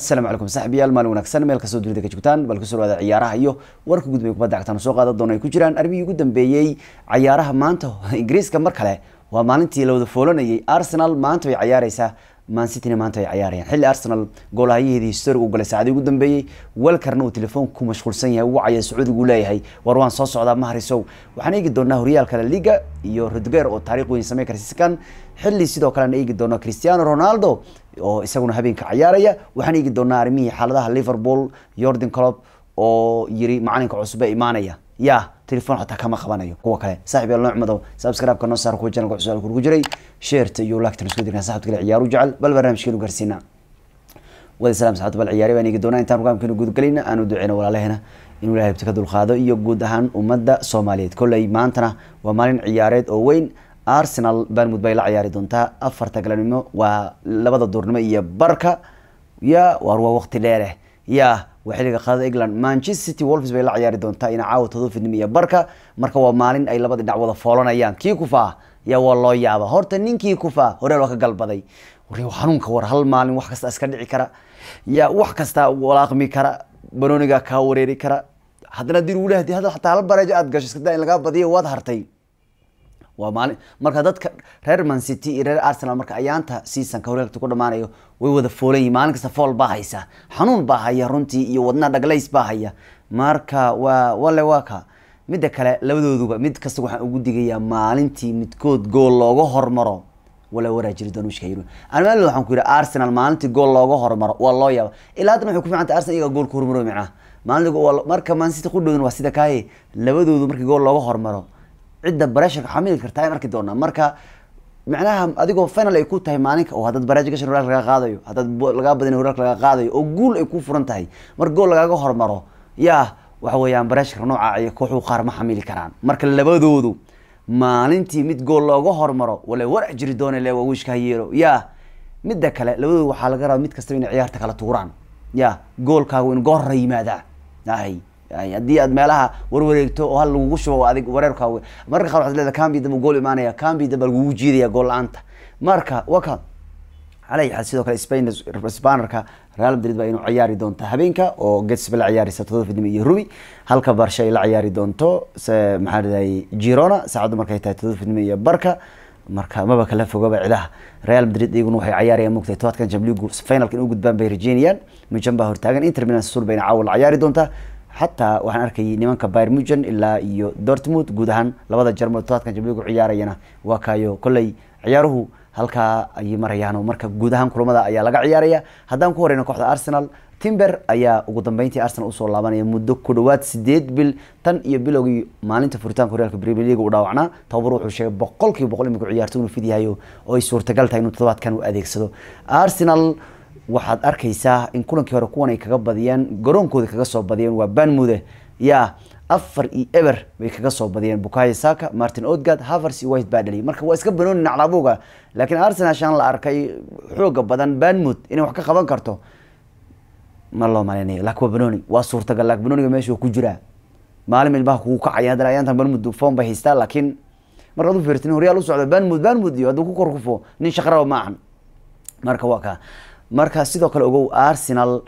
السلام عليكم سحبي المال ونكسن ميل كسو دريده كجوتان بل كسو ودا عيارها iyo warka gudbay kubada cagta soo qaada doonay ku jiraan arbiyii ugu dambeeyay ciyaaraha maanta Ingiriiska mar kale waa maalintii lawada foolanayay Arsenal maanta way ciyaareysaa Man maanta ay ciyaarayaan xilli Arsenal goolahayeedii historic u galay saacadii ugu dambeeyay walker uu telefoonku mashquulsan yahay wacaya Sacuudiga uu leeyahay war waan soo socdaa ma harisow waxaan eegi doonaa horyaalka La Liga iyo Rudiger oo taariikh weyn sameeyay karsiiskan xilli sidoo kale aan eegi doonaa Cristiano Ronaldo oo isaguna habeenka cayaaraya waxaan eegi doonaa arrimihii xaaladaha liverpool yordan club oo yiri macalinka cusube imaanaya ya telefon xataa kama qabanayo kuwa kale saaxib yeel nooc subscribe-ka noo saar kuwa channelka cusub ku jiray sheerta iyo lagtan isku dirnaa saaxibta kale ciyaaru jecel bal barnaamijkeenu gaarsiinaa wada salaam saaxibta bal ciyaari baan eegi doonaa intaan rugaamkeenu gudgalayna aanu duceyno walaalahena inuu ilahay hibti ka dulqaado iyo guud ahaan ummadda soomaaliyeed kolley maantana waa maalin ciyaareed oo weyn arsenal barmud bay la ciyaari doontaa afarta galabnimo waa labada duurnimo iyo barka ya war waa waqti dheereh ya waa xiliga qaadada england manchester city wolves bay la ciyaari doontaa ina caawa todofidnimo iyo barka marka waa maalin ay labada dhinac wada foolanayaan kii kufaa ya waa loo yaaba horta ninkii kufaa horeel waa ka galbaday xanuunka war hal maalin wax kasta iska dhici kara ya wax kasta walaaqmi kara banoniga kaa wareeri kara haddana dii ulaha hadal ataa hal bareejo aad gasho iska in lagaa badiyo waad hartay waa maalin marka dadka reer mancity iyo reer arsenal marka ayaanta seasonka horeelta ku dhamaanayo way wada foolan yihin maalin kasta fool baa haysa xanuun baa haya runtii iyo wadna dhaglays baa haya marka waa wale waa midda kale labadooduba mid kasta waxaan ugu digayaa maalintii midkood gool looga hormaro wala waraajiri danuushka yirun anaa waxaan ku yidhi arsenal maalintii gool looga hormaro waa loo yaaba ilaa haddan waxay ku fiicanta arsenal iyagaa gool ku hormaro micnaha maalinta marka maancity ku waa sida kaaye labadoodu markii gool looga hormaro cidda bareeshanka xamili kartaa arki doonaa marka macnaha adigoo final ay ku tahay maalinka oo haddaad baraajigashan horaal lagaa qaadayo haddaad lagaa badin horaalka lagaa qaadayo oo guul ay ku furan tahay mar gool lagaaga hormaro yaa waxa weeyaan bareeshanka noocaa iyo kooxuu qaar ma xamili karaan marka labadoodu maalintii mid gool looga hormaro wale warac jiri doona le waawiishka hayeelo yaa midda kale labadoodu waxaa laga rabaa mid kastaba inay ciyaarta kala tuuraan yaa goolkaagu in goor hore yimaadaa ahay haddii aad meelaha warwareegto oo hal lagugu shubo adig wareerkaaga mararka qaar waxaad leedahay kambi damba gool imaanaya kambi damba lagugu jiidaya gool la-aanta marka waka cala xaal sidoo kale spain spanerka real madrid baa inuu ciyaari doonta habeenka oo getsba la ciyaaraysa todoba fidnimo iyo rubi halka barsha ay la ciyaari doonto maxaa ladahayy girona saacaddu markay tahay todoba fidnimo iyo barka marka maba kala fogaba cidaha real madrid iyaguna waxay ciyaarayaan moogtahay tobankan jamligu finalka in u gudbaan bay rajeynayaan mijan baa hortaagan intermilan sur bayna caawa la ciyaari doontaa xataa waxaan arkayay nimanka byr mugen ilaa iyo dortmund guud ahaan labada jarmal toadkan jabligu ciyaarayana waa kaayo kolley ciyaaruhu halkaa ayay marayaan marka guud ahaan kulamada ayaa laga ciyaaraya haddaan ku horeyno kooxda arsenal timber ayaa ugu dambeyntii arsenal usoo laabanaya muddo ku dhawaad sideed bil tan iyo bilowgii maalinta furitaanka horyaalka premier league u dhaawacnaa tababar wuxuu sheegay boqolkiiba boqol imika ciyaarto inuu fidyahayo oo ay suurtagal tahay inuu toddobaadkan u adeegsado arsenal waxaad arkaysaa in kulankii hore kuwan ay kaga badiyeen garoonkooda kaga soo badiyeen waa banmude ya afar iyo eber bay kaga soo badiyeen bukayo saka martin odgard havers iyo white baa dhaliyay marka waa iska banooni naclabuga laakiin arsenal shan la arkay xooga badan banmud inay wax ka qaban karto ma loo malaynayo laakiin waa banooni waa suurtagal laakiin banooniga meesha waa ku jiraa maalin ilmaha kugu kacaya haddana ayaantan banmud form bay haystaa laakiin mar u fiirtin horyaal u socda banmud banmud iyo hadduu ku kor kufo nin shaqraba ma marka waa kaa marka sidoo kale ogow arsenal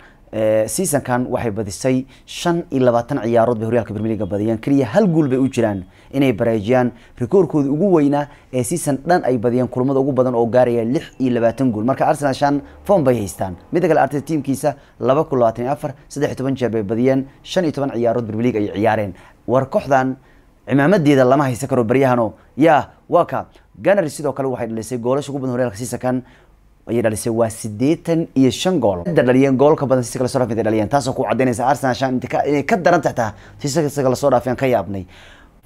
seasonkan waxay badisay shan iyo labaatan ciyaarood bay horyaalka bermeliga badiyeen keliya hal guul bay u jiraan inay baraajiyaan rikoorkooda ugu weynaa ee season dhan ay badiyeen kulamada ugu badan oo gaaraya lix iyo labaatan guul marka arsenal shan form bay haystaan midda kale arteta tiimkiisa laba kun labaatan iyo afar saddex toban jeer bay badiyeen shan iyo toban ciyaarood bermeliga ay ciyaareen war kooxdan cimaamadeeda lama haysan karo baryahano yaa waa ka ganary sidoo kale waxay dhalisay goolasha ugu badan horyaalka seasonkan ayay dhalisay waa siddeetan iyo shan gool dhaliyeen gool ka badan siisa kala soo dhaliyeen taasoo ku caddaynaysa arsenal shan inay ka daran taxtaa siisa kala soo ka yaabnay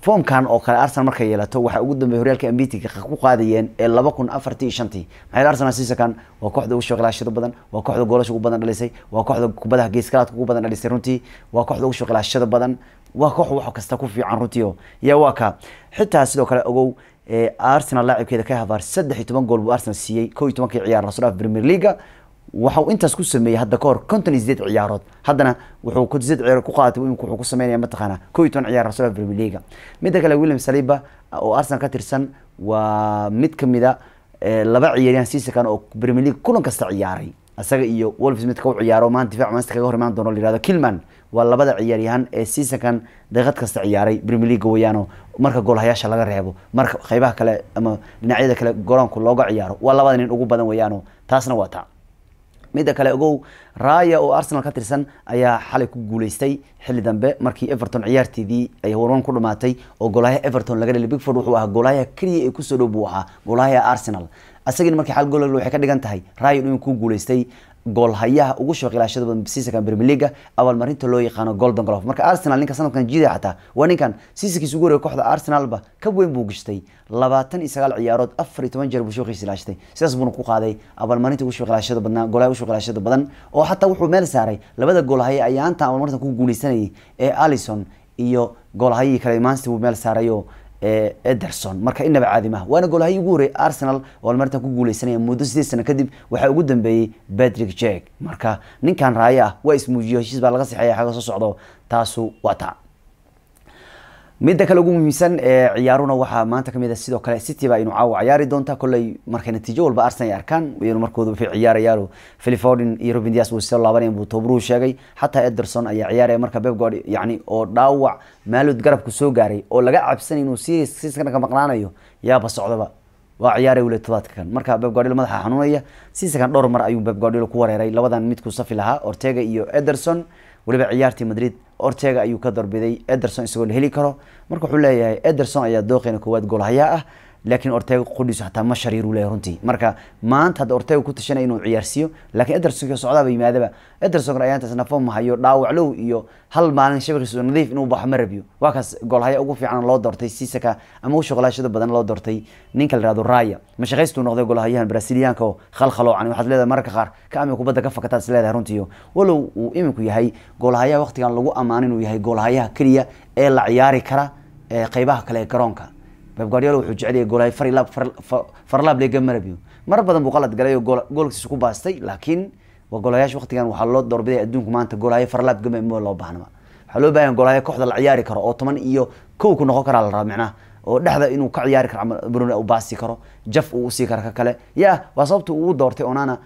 foomkan oo kale arsenal markay yeelato waxaa ugu dambeeyay horyaalka ambitiga ku qaadayeen ee laba kun afartii iyo shantii maxaa arsenal siisakan waa kooxda ugu shaqilaanshido badan waa kooxda goolasha ugu badan dhalisay waa kooxda kubadaha geeskalaadka ugu badan dhalisay runtii waa kooxda ugu shaqilaanshido badan waa koox wax kasta ku fiican runtii yaa waa ka xitaa sidoo kale ogow arsenal laacibkeeda ka havar saddex iyo toban gool buu arsenal siiyey ko iyo tobankii ciyaar la dhaaf premier leaga waxau intaas ku sameeyey hadda ka hor konton iyo sideed ciyaarood haddana wuxuu konton sideed ciyaarood ku qaatay imika wuxuu ku sameynaya mataqaana ko iyo toban ciyaar la soo dhaaf premier leaga midda kale william saliba ah, oo arsenal ka tirsan waa mid kamid a laba ciyaaryahan siisakan oo premier league kulan kasta ciyaaray isaga iyo wolves midka u ciyaaro maanta difaac manchester kaga hor imaan doono la yirahdo kilman waa labada ciyaaryahan ee seasonkan daqad kasta ciyaaray premier leaga weyaano marka goolhayaasha laga reebo marka qeybaha kale ama dhinacyada kale garoonku looga ciyaaro waa labada nin ugu badan weyaano taasna waa taa midda kale ogow raya oo arsenal ka tirsan ayaa xalay ku guuleystay xilli dambe markii everton ciyaarteedii ay warwan ku dhamaatay oo goolahayaha everton laga dheli bigford wuxuu ahaa goolahayaha keliya ee kusoo dhow buu ahaa goolahayaha arsenal asagin markii xal gool waxay ka dhigan tahay ryan in kuu guuleystay goolhayaha ugu shooqilaashada badan seasonkan Premier abaalmarinta loo yaqaano Golden Glove marka Arsenal ninka sanadkan jiiday xataa waa ninkan seasonkiisa ugu horeeyay kooxda arsenalba ka weyn buu gashtay 29 ciyaarood 14 jeer buu shooqiisa ilaashtay sidaas buu ku qaaday abaalmarinta ugu shooqilaashada badan goolaha ugu shooqilaashada badan oo xataa wuxuu meel saaray labada goolhaye ayaanta abaalmarinta ku guuleysanayay ee alison iyo goolhayihii kale Manchester wuu meel saarayo ederson marka inaba caadimaha waana goolhayi ugu horreeyay arsenal oo almarintan ku guuleysanaya muddo sideed sano kadib waxaa ugu dambeeyey patrick jeg marka ninkan raayo ah waa ismuujiyo heshiis baa laga saxeeya xagga soo socdo taasu waa taa midda kale ugu muhiimsan ee ciyaaruna waxaa maanta kamid ah sidoo kale city baa inu caawa ciyaari doonta kolley markay natiijo walba arsenal arkaan iyanu markooda waxay ciyaarayaan iyo ruben dias way soo laabanayaan buu toobruhu sheegay xataa ederson ayaa ciyaaraya marka pep guardi oo dhaawac maalud garabku soo gaaray oo laga cabsanay inuu serious seasonka maqnaanayo yaaba socdaba waa ciyaaray weli todobaadka marka Pep madaxa xanuunaya seasonkan dhowr mar ayuu Pep ku wareeray labadan mid safi lahaa Ortega iyo Ederson waliba ciyaartii madrid ortega ayuu ka dorbiday ederson isagoo la heli karo marka wuxuu leeyahay ederson ayaa dooqeyna koowaad goolhayaa ah laakiin ortega qudhiisu hataa ma shariiru leeyahay runtii marka maanta hadda ortega ku tashanaya inuu ciyaarsiiyo laakiin edersonka socdaaba yimaadaba edersonkan ayaanta isna dhaawaclow iyo hal maalin shabakiisu nadiif inuu baxo ma rabiyo waa goolhaya ugu fiican loo doortay sisaka ama u shuqlaashada badan loo doortay ninka la yihahdo raya mashaqaystuu noqday goolhayahan brasiliyaanka oo khalkhaloocan waxaad leedahay mararka qaar ka ami kubadda ka fakataad is leedahay runtiiyo walow uu iminku yahay goolhayaha waqtigan lagu ammaano inuu yahay goolhayaha keliya ee la ciyaari kara ee qeybaha kale ee garoonka beb guardiola wuxuu jecelyay goolahay farlaab farlaab lega marabiyo mar badan buu qalad galay oo goolkiis ku baastay laakiin waa goolayaasha waqtigan waxaa loo doorbiday adduunku maanta goolahayo farlaab gamamo loo baahnaba waxaa loo baahanya goolahayo kooxda la ciyaari karo oo toban iyo kow ku noqon karaa la rabaa micnaha oo dhexda inuu ka ciyaari karo camal brune u baasi karo jaf uu usii karo ka kale ya waa sababta uu doortay onana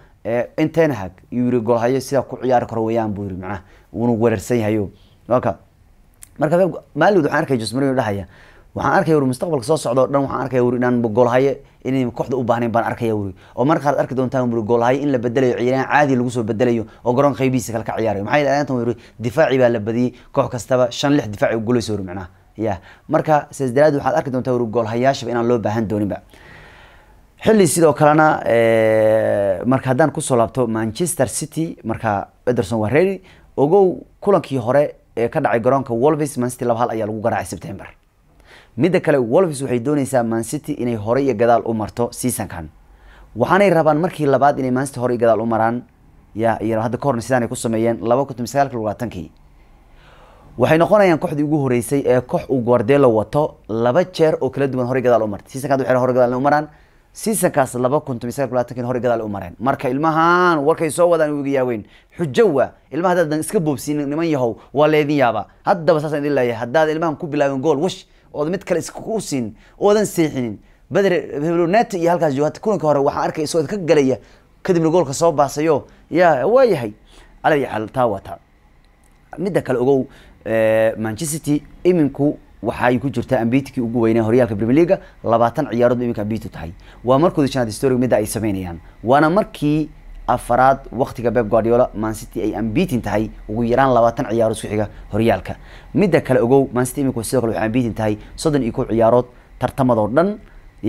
intenhag yuu yiri sidaa ku ciyaari karo weeyaan buu yiri micnaha uuna weerarsan yahayo marka maalid waxaan arkay jusmarin dhahaya waxaan arkaya wuri mustaqbalka soo socda dhan waxaan arkaya wuri inaan goolhaye inay kooxda u baahnayn baan arkaya wuri oo markaad arki doontaan wuri goolhaye in la bedelayo ciyaaryahan caadi lagu soo bedelayo oo garoon qaybihiisa kale ka ciyaarayo maxaa yeele aantan wuri difaaci baa la badiyey koox kastaba shan lix difaaci u wuri macnaha ya marka sidaas daraadeed waxaad arki doontaa wuri goolhayaashaba inaan loo baahan dooninba xilli sidoo kalena eh, marka haddaan kusoo laabto manchester city marka ederson wareri ogow kulankii hore ee ka dhacay garoonka wolves manchester laba hal ayaa lagu garaacay sebtember midda kale wolves waxay dooneysaa mancity inay hore iyo gadaal u marto seasonkan waxaanay rabaan markii labaad inay mancity hore iyo gadaal u maraan hadda kahorna sidaanay ku sameeyeen laba kun sagaalka labaatankii waxay noqonayaan kooxdii ugu horeysay ee koox uu guardelo wato laba jeer oo kala duwan hore gadaal u martay seasonkan waxay hore gadaal u maraan seasonkaas laba kun sagaalka labaatankiin hore gadaal u mareen marka ilmahan warkay soo wadaan wiga yaaweyn xujo wa ilmaha haddaadan iska boobsiin niman yahow waa la idin yaabaa haddaba saasaan idin leeyahay haddaad ilmahan ku bilaabeen gool wesh ooda mid kale isku siin oodan seexinin bader heblow iyo halkaas joogaata kulanka hore waxaan arkay isagoo ka galaya kadibna goolka soo baasayo ya waa yahay cala taa waa taa midda kale ogow eh, manchesity iminku waxaay ku jirtaa ambiitkii ugu weynaa horyaalka premier leaga labaatan ciyaarood iminka ambiitu tahay waa markooda shanaad historig midda ay samaynayaan waana markii afaraad waktiga beb guardiola mancity ay ambiitin tahay ugu yaraan labaatan ciyaaro isku xiga horyaalka midda kale ogow mancity iminku sidoo kale waxay ambiitin tahay soddon iyo kow ciyaarood tartamadoo dhan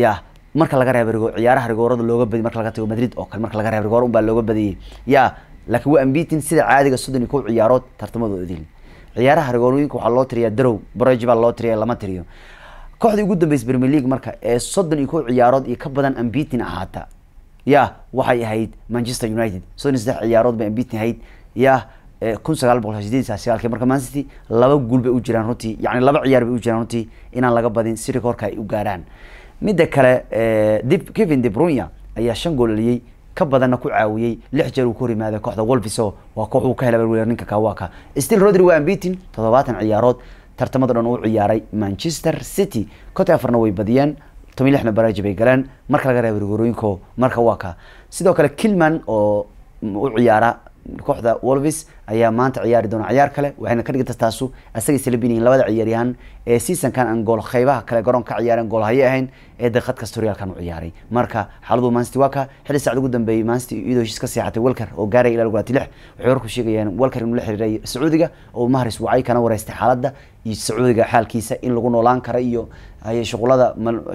ya marka laga reebo ciyaaraha rigoorada looga badi marka laga tago madrid oo kale marka laga reebo rigoor unbaa looga badiyey ya laakiin waa ambiitin sida caadiga soddon iyo kow ciyaarood tartamadoo odilin ciyaaraha rigoorooyinka waxaa loo tiriyaa darow baroj baa loo tiriya lama tiriyo kooxda ugu dambeysay premier league marka ee soddon iyo kow ciyaarood iyo ka badan ambiitin ahaata ya waxay ahayd manchester united sodon saddex ciyaarood bay ambit ahayd ya eh, kun sagaal boqol sideed sagaalki marka mancity laba guul bay u jiraan runtii yani laba ciyaar bay u jiraan runtii inaan laga badin si rekoorka ay u gaaraan midda kale eh, dib kevin debrunya ayaa shan gool eliyey ka badanna ku caawiyey lix jeer uu ku hor kooxda wolfiso waa koox uu ka helay weerarninka kawaka still rodri waa ambitin toddobaatan ciyaarood tartamada dhan uu ciyaaray manchester city konti afarna way badiyeen toban lixna baraaji bay galeen marka laga reeba rigorooyinko marka waa ka sidoo kale kilman oo u ciyaara kooxda wolvis ayaa maanta ciyaari doona ciyaar kale waxayna ka dhiganta taasu asagay salabinayin labada ciyaaryahan ee seasonkan aan gool qaybaha kale garoon ka ciyaareen gool haye ahayn ee daqadka storyaalkan u ciyaaray marka xaaladu maansti waa xilli saacad ugu dambeeyey maansti iyadoo heshiis seexatay walker oo gaaraya ilaa lugulaati lix waxay warku sheegayaan walker inuu la xiriiray sacuudiga oo mahris wacay kana wareystay xaaladda iyo sacuudiga xaalkiisa in lagu noolaan kara iyo ayay shuqulada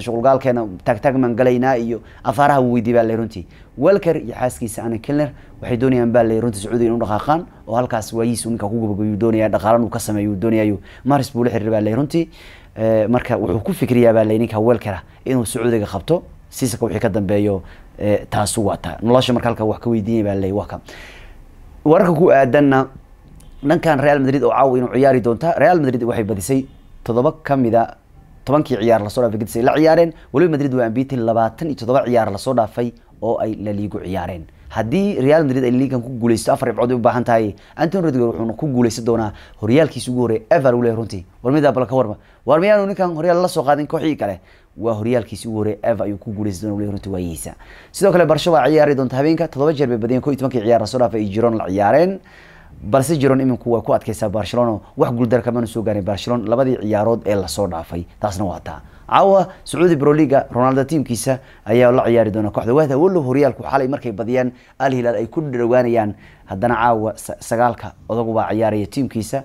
shuqulgaalkeena galaynaa iyo afaaraha weydiy baa le runtii welker iyo xaaskiisa ana kilner waxay doonayaan baa le runtii sacuudiga inu dhaqaaqaan oo halkaas waayihiis ninka ku gabagayu doonaya dhaqaalan uu ka sameeyo doonayayo maris buu la xiriir baa le runtii eh, marka wuxuu ku fikriyaa baa le ninka welkera inuu sacuudiga qabto siisaka wixii ka dambeeyo eh, taasu waa taa nolosha marka halka wax ka weydiinaya baa le waa wararka ku aadanna dhankan real madrid oo caawa inuu ciyaari doonta real madrid waxay badisay toddoba kamida tobankii ciyaar lasoo dhaafay gadis ay la ciyaareen waliba madrid waa ambiti labaatan iyo todoba ciyaar lasoo dhaafay oo ay laliigu ciyaareen haddii real madrid ay liigan ku guuleysto afar dhibcood ay u baahan tahay antony rodriger wuxuuna ku guuleysan doonaa horyaalkiisa ugu horey ever uu leeyahay runtii war bal ka warma war miyaanu ninkan horyaal la soo qaadin kooxii kale waa horyaalkiisa ugu horey ever ayuu ku guuleysan doonaa leeyahay runtii waayihiisa sidoo kale barsho waa ciyaari doonta habeenka toddoba jeer bay badiyeen koo tobankii ciyaar lasoo dhaafay ay jiroon la ciyaareen balse jiron iminku waa ku adkaysaa barcelono wax guuldar kamana soo gaarin barcelon labadii ciyaarood ee lasoo dhaafay taasna waa taa caawa sacuudi broliga ronaldo tiamkiisa ayaa la ciyaari doona kooxda wahda wallow horyaalku xalay markay badiyaan al hilaal ay ku dhawaanayaan haddana caawa sagaalka odagu baa ciyaaraya tiamkiisa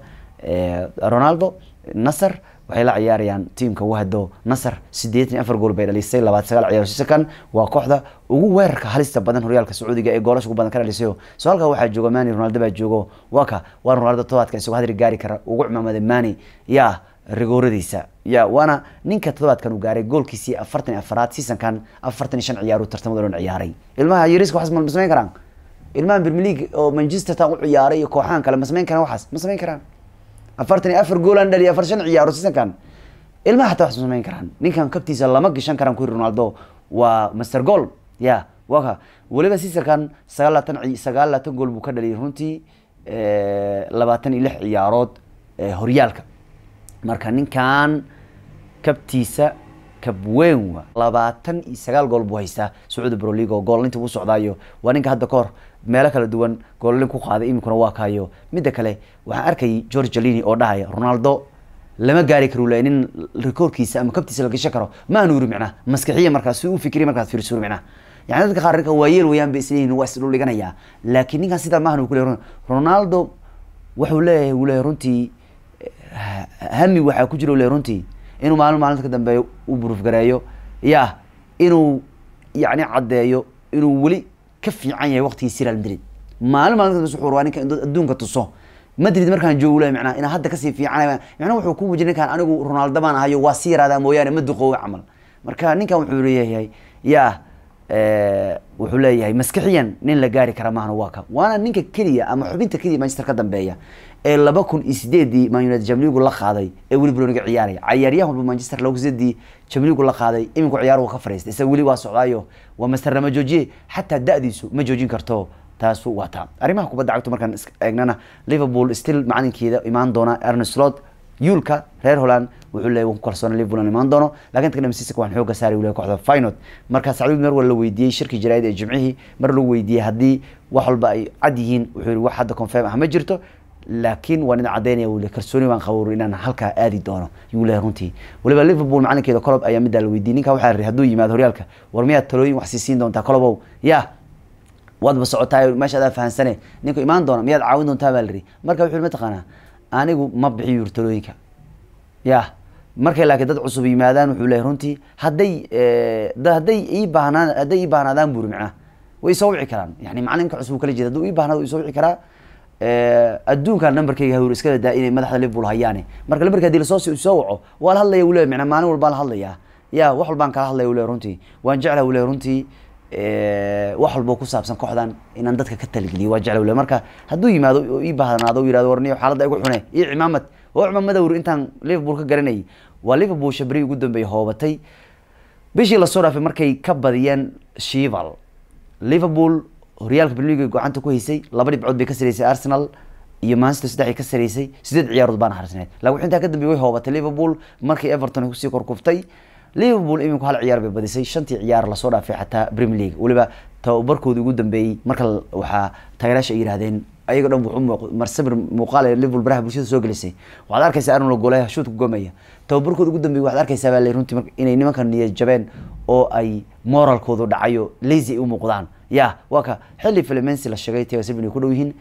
ronaldo nasar waxay la ciyaarayaan tiamka wahdo nasar sideetan afar gool bay dhalisay labaad sagaal ciyaarsisakan waa kooxda ugu weerarka halista badan horyaalka sacuudiga ee goolasha ugu badan ka dhalisayo soo halkaa waxaa jooga mani ronaldo baa joogo waka waa ronaldo todobaadka isagoo hadri gaari kara ugu cimaamada mani yaa rigooradiisa ya waana ninka toddobaadkan u gaaray goolkiisii afartan iyo afaraad seasonkan afartan iyo shan ciyaaro tartamada dhan ciyaaray ilmaha yariska waxaas ma karaan ilmaha bermiliig oo manchester town u ciyaaray iyo kooxahan kale ma samayn karaan waxaas ma samayn karaan afartan iyo afar goolan dhaliya afar shan ciyaaro seasonkan ilmaha hataa waxma samayn karaan ninkan kabtiisa lama gashan karaan kuyiri ronaldo waa master goal ya waka weliba seasonkan sagaal laatan sagaal laatan gool buu ka dhaliyay runtii eh, labaatan iyo lix ciyaarood ee eh, horyaalka marka ninkan kabtiisa kabwenwa labaatan iyo sagaal gool buu haystaa sacuudi broliga oo goollinta u socdaayo waa ninka hadda kahor meelo kala duwan goololin ku qaaday iminkuna waa kaayo midda kale waxaan arkay george jalini oo dhahaya ronaldo lama gaari karo le nin rikoorkiisa ama kabtiisa la gashan karo ma anuuri micnaa maskixiya markaas si u fikriya markaas fiirsuro micnaa yani dadka qaar ninka waayeel wayaan bay isleeyihin waa isdhul laakiin ninkan sidaa maahan uu kuleeyahay ronaldo wuxuu leeyahay uu leeyahay runtii eh, hami waxaa ku jira uu leeyahay runtii inuu maalin maalinta ka dambeeyo u burufgareeyo ya inuu yani caddeeyo inuu weli ka fiican yahay waqtigii real madrid maalin maalinta ka dambe waa dad adduunka tuso madrid markaan joogu le micnaha inaa hadda kasii fiican micnaha wuxuu ku wujin ninkaan anigu ronaldo baan ahayo waa si yaraadaa mooyaane ma duqoowa camal marka ninkan wuxuu leeyahay ya Eh, wuxuu leeyahay maskixiyan nin la gaari kara maahan waa ka waana ninka keliya ama xubinta keliya manchester ka dambeeya ee laba kun iyo sideedii man united jamligu la qaaday ee weli broniga ciyaaraya cayaaryahan walba manchester laba kun sideedii jamligu la qaaday iminku ciyaar ka fadhiistay isaga weli waa socdaayo waa masterna ma joojiye xataa da-diisu ma joojin karto taasu waa taa arrimaha kubadda cagtu markaan eegnana liverpool still macalinkeeda imaan doona erneslot yuulka reer holland wuxuu leeyay waan ku kalsoonay liverpool imaan doono laakiin tan dhamsiiska waan xooga saaray waliba kooxda Feyenoord marka Sacuud mar wala weydiiyay shirki jiraayid ee jimcihii mar lagu weydiiyay haddii wax walba ay cad yihiin wuxuu yidhi wax hadda confirm ah ma jirto laakiin waan idin cadaynaya ah, wuli kalsooni baan qabowr inaan halkaa aadi doono yuu leeyahay runtii waliba liverpool macalinkeeda colob ayaa middaa la weydiiyay ninka waxaa hadduu yimaado horyaalka war miyaad talooyin wax sii siin doontaa colobow yaa waadba socotaa meesha adaa fahansane ninku imaan doona miyaad caawin doontaa baa la yidhi marka wuxuu mataqaanaa anigu ma bixiyo yurtalooyinka ya markay laakiin dad cusub yimaadaan wuxuu leeyahy runtii hadday eh, hadday ii baahnaan hadday ii bahnaadaan buuri micnaha way soo wici karaan yani macalinka cusub kala jeeda hadduu ii bahnaado uu soo wici karaa eh, adduunkan numberkayga hawr iska dadaa inay madaxda liverpool hayaane marka lamberka hadii lasoo soo waco waa la hadlaya uu leeyahy micnaa maalin walbaan la hadlayaa ya wax walbaan kala hadlaya uu leeyahy runtii waan jeclaha uu leeyahy runtii Eh, wax walbo ku saabsan kooxdan inaan dadka ka talageliyo waa jeclowle marka hadduu yimaado oo ii baahnaado oo yihahdo warniyo xaaladda igu xune iyo cimaamad oo cimaamada weri intaan liverpool ka garanayay waa liverpool shabri ugu dambeeyay hoobatay bishii lasoo dhaafay markay ka badiyeen shival liverpool horyaalka primiliga gacanta ku haysay laba dhibcood bay ka sareysay arsenal iyo manchester seddex ka saraysay sideed ciyaarood baan harsineed laakiin intaa ka dambeeyay way hoobatay liverpool markay everton kusii korkuftay liverpool imink hal ciyaar bay badisay shantii ciyaar lasoo dhaafay xataa premier league weliba tababarkoodii ugu dambeeyey marka waxaa taageeraasha ay yidhahdeen ayagoo dhan wuxuu marsamir muuqaal liverpool baraha bulshada soo gelisay waxaad arkaysaa arnold goolaha shoot ku goomaya tababarkooda ugu dambeeyey waxaad arkaysaa baa leey runtii inay nimankan niyad oo ay moralkoodu dhacayo lazy ay u muuqdaan ya waa ka xilli filimensi la sheegay taga seven ku dhow yihiin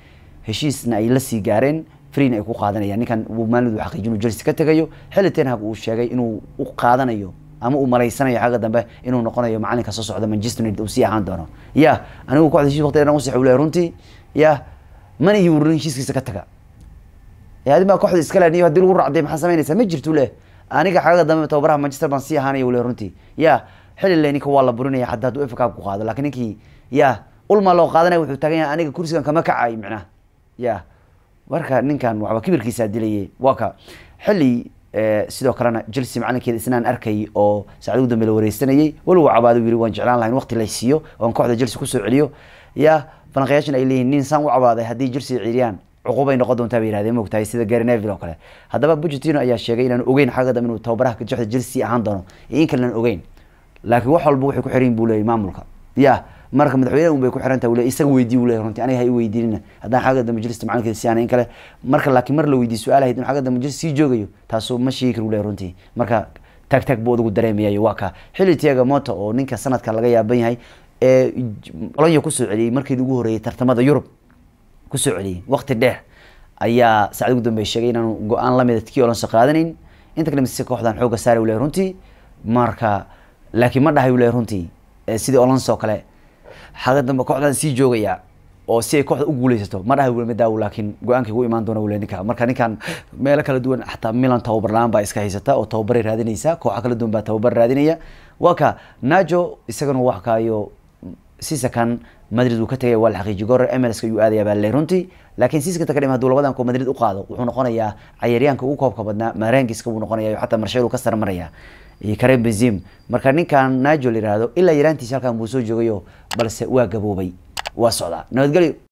heshiisna ay la sii gaareen freena ay ku qaadanayaan ninkan maalmid uu xaqiijin uu jelis ka tegayo xilli tenhag uu sheegay inuu u qaadanayo ama uu malaysanayo xagga dambe inuu noqonayo macalinka soo socda manchester united uu sii ahaan doono ya anigu kooxda heshiis waqti dheeraan usixu lehay runtii ya mana ii heshiiskiisa ka taga ee baa kooxda iska laaniyo haddii lagu racday maxaa samaynaysaa ma jirtu leh aniga xagga dambe tababaraha manchester baan sii ahaanaya lehay runtii ya xilli le ninka waa la burinaya xataa hadduu efa qaado lakin ninkii ya ulmaa loo qaadanaya wuxuu taagan yahay aniga kursigan kama kacay micnaha ya marka ninkan waxba kibirkiisaa dilayay waa ka xilli Eh, sidoo kalena jelse macalinkeeda isnaan arkay oo saacad ugu dambe la wareysanayay walow cabaad yii waan jeclaan lahayn waqti la siiyo oan kooxda jelse kusoo celiyo ya falanqayaashan ay leeyihin nin saan u cabaaday haddii jelse celiyaan cuqubay noqon doontaa bay yihahdeen moogtahay sida gary neville oo kale haddaba bujitino ayaa sheegay inaanu ogeyn xagga dambe inuu tababaraha kajexda jelse ahaan doono iyo in kalenan ogeyn laakiin wax walba wuxuu ku xiran bu leeyay maamulka ya marka madaxweyneha unbay ku xiran tahay isaga weydii uu leeyahay runtii aniga ha i weydiinina haddaan xagga majlista macalinkeeda si aanay in kale marka laakiin mar la weydiiyo su-aalaha inuu xagga dambe sii joogayo taasu ma sheegi karu leeyahay runtii marka tag tag buu adigu dareemayayo waa ka xilli tiaga moto oo ninka sanadka laga yaaban yahay ee colonya kusoo celiyey markeedii ugu horreeyay tartamada yurub kusoo celiyey waqti dheer ayaa saacad ugu dambeey sheegay inaanu go-aan lamida kiolonsa qaadanayn inta kale mise kooxdan xooga saare u leeyahay runtii marka laakiin ma dhahay u leeyahay runtii sidii olons oo kale xaga dambe kooxdaan sii joogayaa oo si ay kooxda u guuleysato ma dhaha weli ma daawo laakiin go-aankay ku imaan doona weli ninka marka ninkan meelo kala duwan xataa milan tababarlaan baa iska haysata oo tababaray raadinaysaa kooxa kala duwan baa tababar raadinaya waa ka najo isagana wax kaayo sisakan madrid uu ka tegay waa la xaqiiji goor emilska ayuu aadayaa baa leh runtii laakiin siska taka dhim haduu madrid u qaado wuxuu noqonayaa cayaryaanka ugu koobka badnaa marangiska buu noqonaya xataa marsheelu ka sarmaraya iyo karen benzim marka ninkan naajo la ilaa yaraantiisa halkan buu soo joogayo balse waa gaboobay waa socdaa nabadgelyo